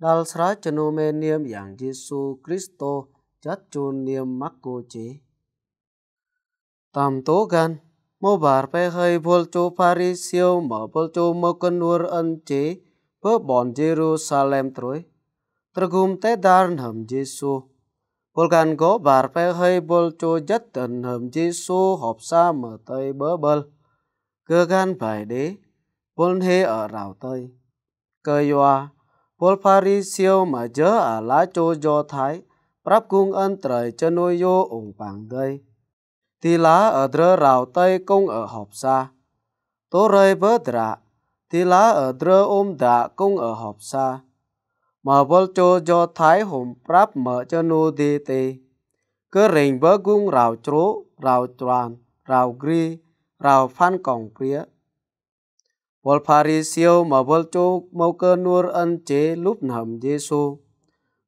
Đal sra chanu me niêm yang Giêsu Christo chát chun niêm mắc cô chế. Tam tố gan, mô bar pe hơi bol cho Paris siêu bol cho mô cân nuôi ân chế bơ bọn Jerusalem trối. Tragum te darn hầm Giêsu. Bol gan gó bar pe hơi bol cho dắt tận hầm Giêsu họp xa mở tây bớ bơ. Cơ gan phải đế, bol hê ở rào tây. Cơ yoa, Paul Parisio mà chớ à lá cho do thái, pháp cung ân trời chân nuôi vô ủng bảng đây. Thì lá ở drơ rào tây công ở họp sa, Tố rơi bớ drạ, thì lá ở drơ ôm drạ công ở họp sa, Mà vô cho do thái hùng pháp mở chân nuôi đi tì. Cứ rình bớ cung rào trố, rào toàn, rào gri, rào phan còng priết. Wal phari siêu mà bol chok mau cơ nuor ăn chế lúc hầm Giêsu.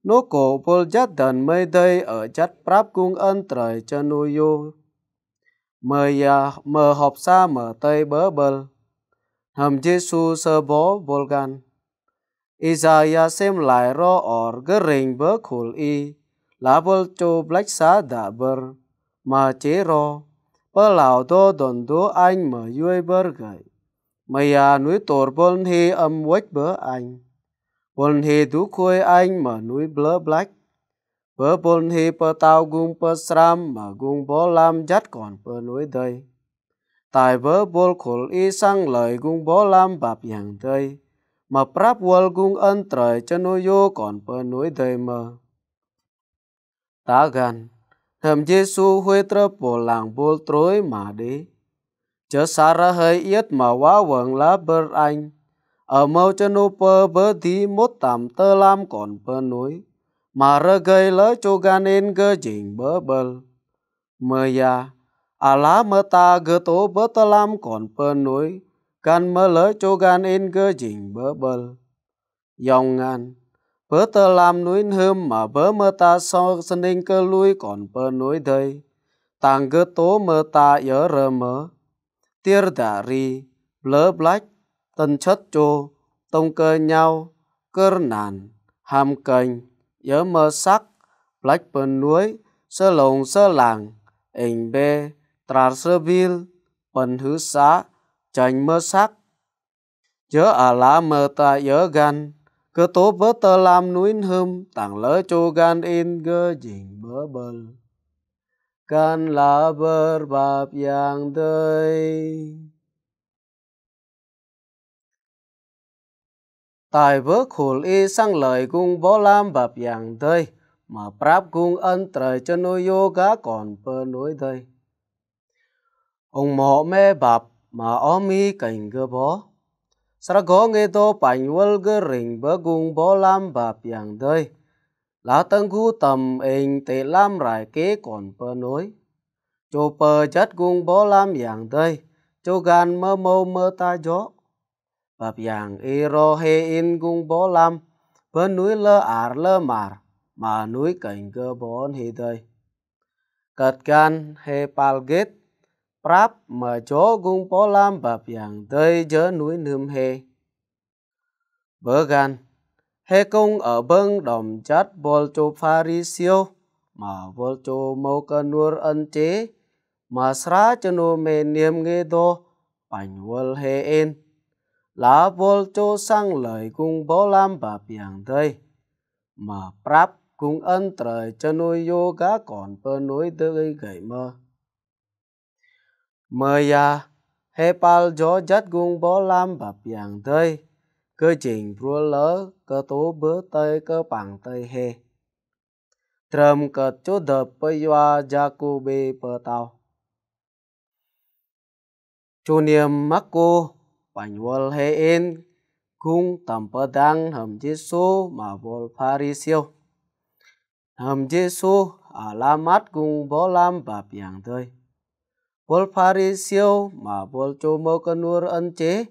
Nô cổ bol jat đàn mây đây ở chất Práp cung ân trời cho nuôi yo. Mờ ya mờ họp xa mở tay bớ bờ Hầm Giêsu sơ bó bol gan. Isaiah xem lại ro or gơ rình bớ khul y. Lá bol cho black xa đã bờ mà chế ro. Bơ lão đô đồn đô anh mờ yuê bơ gậy. Maya à, núi tổ bôn hi âm quách bớ anh. Bôn hi tú khôi anh mà núi blớ black. Bớ bôn hi bơ tao gung bơ sram mà gung bó lam dắt còn bơ núi đây. Tại bớ bôn khổ y sang lời gung bó lam bạp nhàng đây. Mà prap wal gung ân trời cho núi vô còn bơ núi đây mà. Ta gần, thầm giê xu huê trơ bồ làng bồ trối mà đi chớ sara hơi yết mà quá quần lá bơ anh ở mau cho nô bơ bơ thì mốt tạm tơ lam còn bơ núi mà rơ gây lỡ cho gan nên gơ chỉnh bơ bơ mơ ya à lá mơ ta gơ tố bơ tơ lam còn bơ núi can mơ lỡ cho gan nên gơ chỉnh bơ bơ dòng ngàn bơ tơ lam núi hơm mà bơ mơ ta so sân nên cơ lui còn bơ núi đây tàng gơ tố mơ ta nhớ rơ mơ tier đà ri lỡ black tân chất chô tông cơ nhau cơ nàn hàm cành nhớ mơ sắc black bên núi sơ lồng sơ làng ảnh bê trà sơ vil bần hứ xá chành mơ sắc nhớ à lá mơ ta nhớ gan cơ tố bớ tơ làm núi hơm tảng lỡ chô gan in gơ dình bớ bờ Kan lah berbab yang đây tại vớ khổ y sang lời cung bó lam bạp yang đây Mà prap cung ân trời cho nuôi yoga còn bơ nuôi đây Ông mọ mê bạp mà ó mi cảnh gơ bó Sra gó nghe tô bảnh vơ gơ rỉnh bơ cung bó lam bạp yang đây là tân khu tầm in tệ lam rải kế còn bờ nối chỗ bờ chất gung bó lam dạng tơi chỗ gan mơ mơ mơ ta gió bập dạng y ro hê in gung bó lam bờ núi lơ ar lơ mar, mà núi cảnh cơ bón hì tơi cật gan hê pal gết prap mà chỗ gung bó lam bập dạng tơi chớ núi nương hê bờ gan hê công ở bưng đồng chát bol cho pharisio mà bol cho mô cơ nuôi ân chế mà sra cho nô mê niêm nghe đô bành vôl hê en lá bol cho sang lời cung bó lam bà biàng đây mà prap cung ân trời cho nuôi yoga còn bơ núi tươi gậy mơ mời ya à, pal jo jat gung bo lam bap yang dai cơ chỉnh rua lỡ cơ tố bữa tây cơ bằng tây hê trầm cờ chỗ đợp bây hoa gia cô bê bờ tàu chủ niệm mắc cô bánh vô hê in cung tầm bờ đăng hầm giê xu mà vô phari siêu hầm giê xu à la mắt cung bó lam bà biàng tơi vô phari siêu mà vô chô mô cơ nuôi ân chế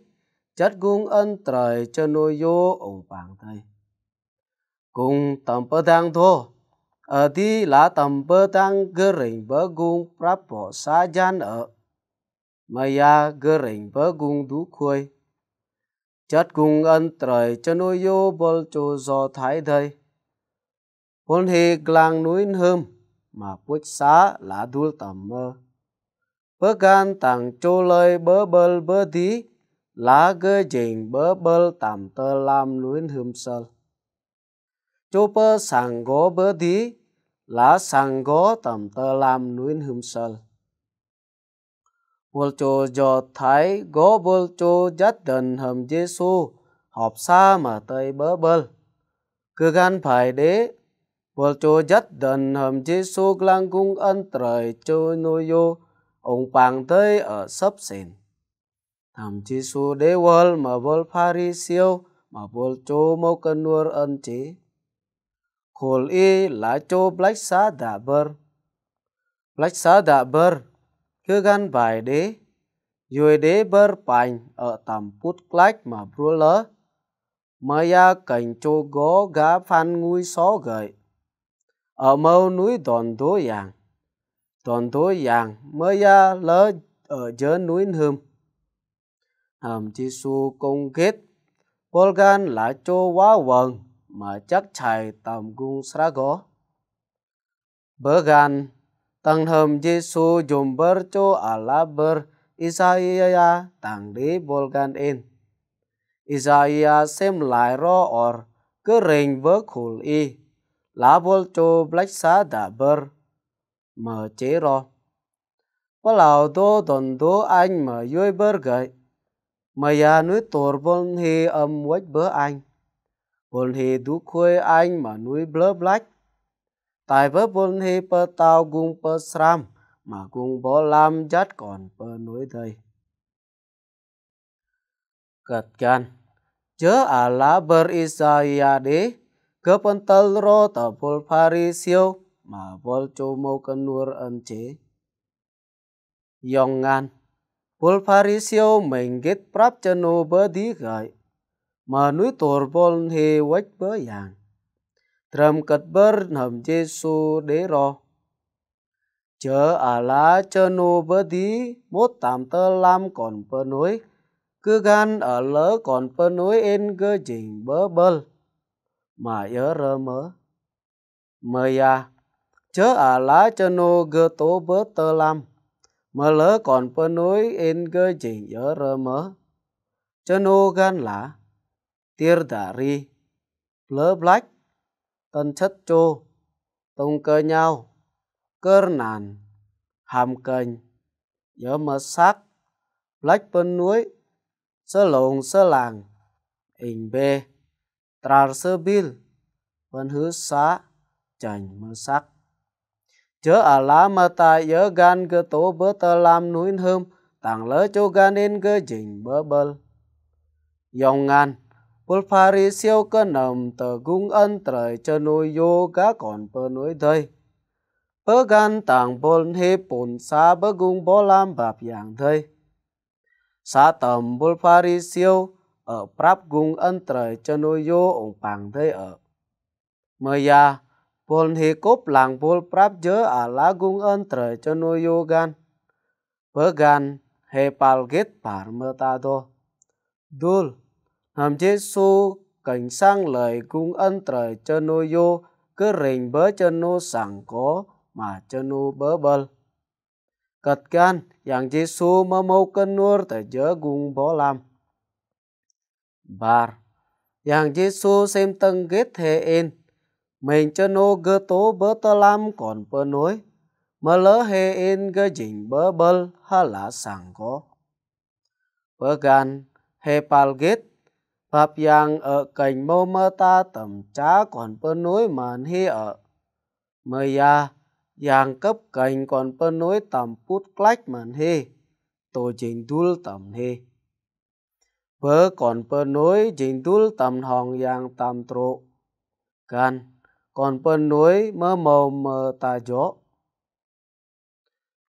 chất gung ân trời cho nuôi vô ổng bàn thầy cùng tầm bơ thang thô ở thì là tầm bơ thang gơ rỉnh bơ gung prap bỏ xa gian ở maya gơ rỉnh bơ gung đú khuôi chất gung ân trời cho nuôi vô bol cho gió thái thầy hôn hề glang núi hơm mà quốc xá là đuôi tầm mơ bơ gan tàng chô lời bơ bơ bơ tí lá gơ dình bơ bơ tạm tơ lam luyến hương sơ chú bơ sàng gó bớ thí lá sàng gó tạm tơ lam luyến hương sơ bồ chô giọt thái gó bơ chô dắt đần hầm giê xu họp xa mà tây bơ bơ cứ gan phải đế bồ chô dắt đần hầm giê xu lang cung ân trời chô nô yô ông pàng tới ở sấp xìn tam chi su de wal ma bol phari siêu ma bol chô mo kan nuor an chi khol e la chô black sa da ber black sa da ber cứ gan bài đế Yui đế ber pành ở tam put klach mà bro ma ya cảnh chô gó gá phan ngui xó gợi ở mâu núi đòn đố yàng đòn đố yàng ya lỡ ở dưới núi hương hầm chi su công kết bol gan là cho quá quần mà chắc chạy tầm gung sra go bơ gan tăng hầm chi su dùng bơ cho ala à bơ Isaiah tăng đi bol gan in Isaiah xem lại ro or cứ rình vớ khul y lá bol cho black sa đã bơ mở chế rồi bắt đầu tôi tuần tôi anh mà vui bơ gậy mà Maya núi tổ bồn hì âm quách bớ anh. Bồn hì đu khuê anh mà nuôi blơ black. Tại vớ bồn hì bơ tao gung bơ sram mà gung bó lam dắt còn bơ núi thầy. Gật gan. Chớ à lá bơ Isaiah đế. Cơ bần tờ rô tờ bồn phari siêu mà bồn chô mô cân nuôi ân chế. Yong ngan. Bol parisio mình get prap chano bơ đi gợi. Mà núi tổ bol hề vách bơ dạng. Trầm cật bơ hầm giê xu đế rò. Chớ à lá chano bơ đi mốt tạm tơ lam còn bơ núi. Cứ gan ở lỡ còn bơ núi en gơ chỉnh bơ bơ. Mà yớ rơ mơ. Mời à. Chớ à lá chano gơ tố bơ tơ lam mơ lỡ còn bơ núi in cơ chỉ nhớ rơ mơ chân ô gan là tier đà ri lỡ black tân chất chô tông cơ nhau cơ nàn hàm cành nhớ mơ sắc black bơ núi sơ lồng sơ làng hình bê trar sơ bil vân hứa xá chành mơ sắc chớ à lá mà ta yớ gan cơ tố bơ tơ làm núi hơm tàng lỡ cho gan nên cơ chỉnh bơ bơ dòng ngàn bơ phari siêu cơ nầm tờ gung ân trời cho núi vô cá còn bơ núi thơi bơ gan tàng bồn hê bồn xa bơ gung bó làm bạp dạng thơi xa tầm bơ phari siêu ở prap gung ân trời cho núi vô ổng pàng thơi ở mời ya Bol hi cốp làng bol prap jơ à lá gung ơn trời cho nuôi yô gan. Bơ gan hề pal ghét par mơ ta đô. Đul, hàm chế su cảnh sang lời gung ơn trời cho nuôi yô cứ rình bớ cho nô sẵn có mà cho nô bớ bơ. Cật gan, yang chế su mơ mâu cân nuôi tờ jơ gung bó làm. Bar, yang chế su xem tân ghét thề in mình cho nô gơ tố bơ tơ lam còn bơ nối mà lỡ hề in gơ dình bơ bơ ha lá sàng có bơ gan hề pal ghét Pháp yang ở cảnh mô mơ ta tầm trá còn bơ núi màn hi ở. Mơ ya, yang cấp cảnh còn bơ núi tầm put klách màn hi, tổ trình đul tầm hi. Bơ còn bơ núi trình đul tầm hòn yang tầm trụ. gan còn bên núi mơ mờ mờ tà gió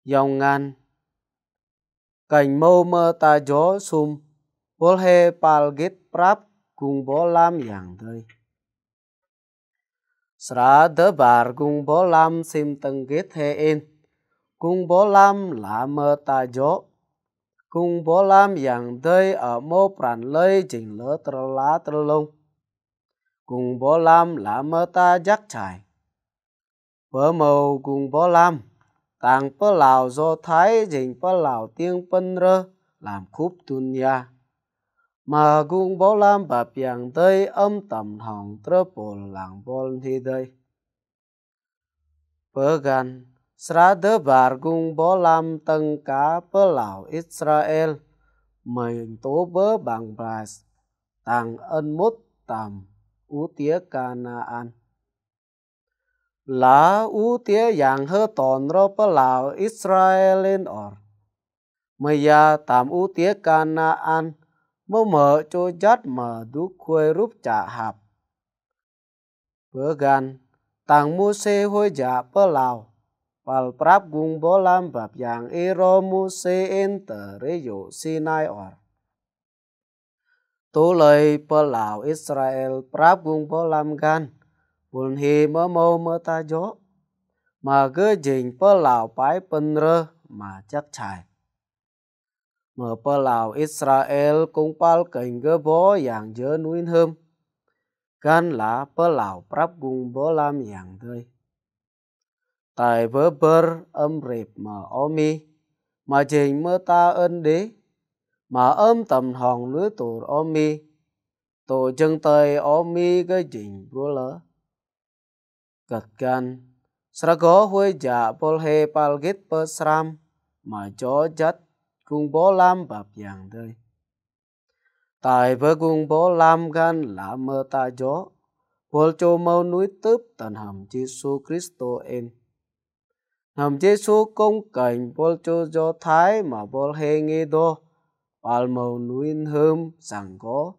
dòng ngàn cảnh mơ mơ tà gió sum bol he pal git prap cùng bó lam yang đời sra đỡ bar cùng bó lam sim tầng git he in cùng bó lam là mơ tà gió cùng bó lam yang đời ở mô pran lây trình lỡ trơ lá trơ lông cùng bó lam là mơ ta giác trải. Bớ màu cùng bó lam, tàng bó lào do thái dình bó lào tiếng bân rơ, làm khúc tuân nhà. Mà cùng bó lam bà biàng tây âm tầm hồng trơ bồ làng bón thi đây. Bớ gần, sra đỡ bà cùng bó lam tân cá bó lào Israel, mời tố bớ bằng bà tàng ân mốt tầm u tía Canaan. Lá u tía yang hơ tòn rô pa lào Israelin or. Mà ya tạm u tía Canaan mơ mở cho dắt mở đu khuê rup cha hap. Bữa gan, tàng mu se hôi giả pa lào. Pal prap gung bo lam bab yang iro mu se en tờ rê dụ sinai or tu lời bơ lão Israel prab gung bơ lam gan bùn hi mơ mô mơ ta gió mà cứ dình bơ lão bái bân rơ mà chắc chài mở bơ lão Israel cũng pal cảnh gơ bó dạng dơ núi hơm gan lá bơ lão prab gung bơ lam dạng tươi tại vớ bơ âm rịp mà omi mà trình mơ ta ân đế mà ôm tầm hòn lưới tù ô mi tù chân tơi ô mi cái chỉnh bố lỡ gật gan sra có huê dạ bol hê pal gít bơ sram mà chó chất cung bố lam bạp dạng tơi tại với cung bố lam gan là mơ ta chó bol chô mâu núi tớp tần hầm Giêsu Christo en hầm Giêsu công cảnh bol chô gió thái mà bol hê nghe đô palmo nuin hơm sàng có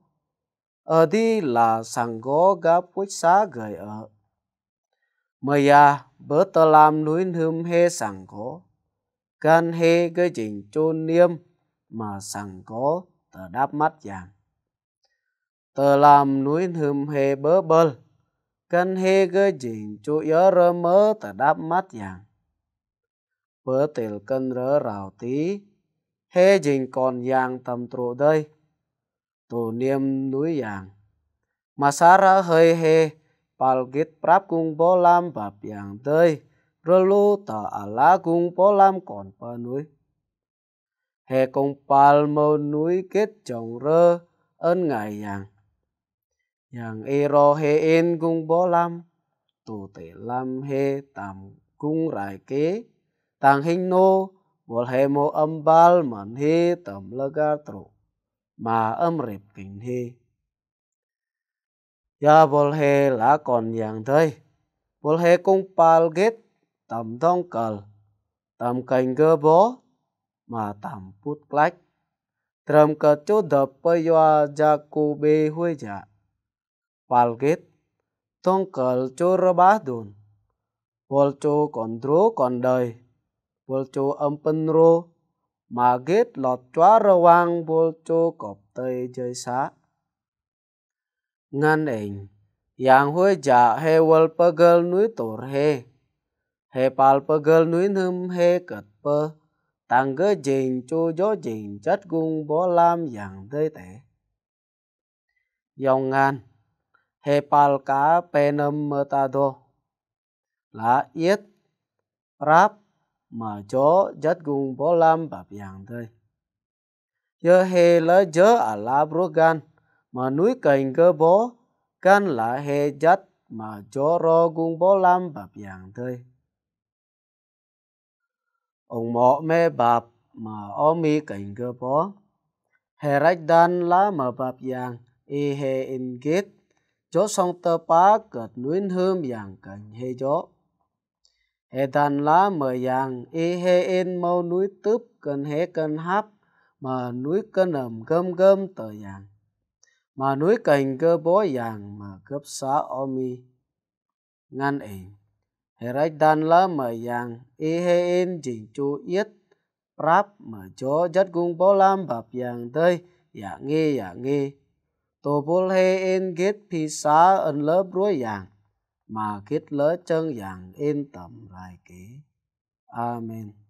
ở đi là sàng có gặp quýt xá gửi ở mời à bớ tờ làm nuin hơm hê sàng có can hê gây chỉnh chôn niêm mà sàng có tờ đáp mắt vàng tờ làm nuin hơm hê bớ bơ can hê gây chỉnh chú yếu rơ mớ tờ đáp mắt vàng bớ tiểu cân rỡ rào tí hê dình còn yang tầm trụ đây tổ niêm núi yang mà xa ra hơi hê pal git prap cung bó lam bạp yang đây rơ lu tờ à lá cung bó lam còn pa núi hê cung pal mơ núi kết chồng rơ ơn ngài yang yang e ro hê in cung bó lam tù tể lam hê tạm cung rải kế tàng hình nô bol he mo ambal man he tam lagar tro mà âm rịp kinh he ya bol he lá còn yang thôi bol he cung pal get tam thong cal tam cành gơ bó mà tam put lách trầm cờ chỗ đập bây giờ ra cô bê huê dạ pal get thong cờ chỗ rơ bá đồn bol chỗ còn drô còn đời bol cho âm pen rô mà ghét lọt chóa rơ wang bol cho cọp tây chơi xá ngăn ảnh yang hoi ja vô wal pagal núi tor he he pal pagal núi num he kat pa tang ge jing cho gió jing chất gung bo lam yang dây tẻ yong ngàn he pal cá penam mơ ta đô lá yết ráp mà chó dắt gung bó lam bà bàng thôi. Giờ hề là chớ à la bro gan, mà núi cành cơ bó, gan là hề dắt mà chó ro gung bó lam bà bàng thôi. Ông mọ mê bạp mà ó mi cành cơ bó, hề rách đan lá mà bạp yàng, y hề in kết, chó song tơ pá cợt núi hơm yàng cành hề chó he tan lá mờ yang e he en mau núi tớp cần he cần háp mà núi cân ẩm gom gom tờ yang mà núi cành cơ bó yang mà cấp xá omi ngăn ảnh he rách đàn lá mờ yang e he en chỉnh chu yết prap mà chỗ chất cung bó lam bạp yang tơi ya dạ nghe ya dạ nghe tổ bol he en get pi xá ân lớp rối yang mà kết lỡ chân dạng yên tâm rải kỹ. Amen.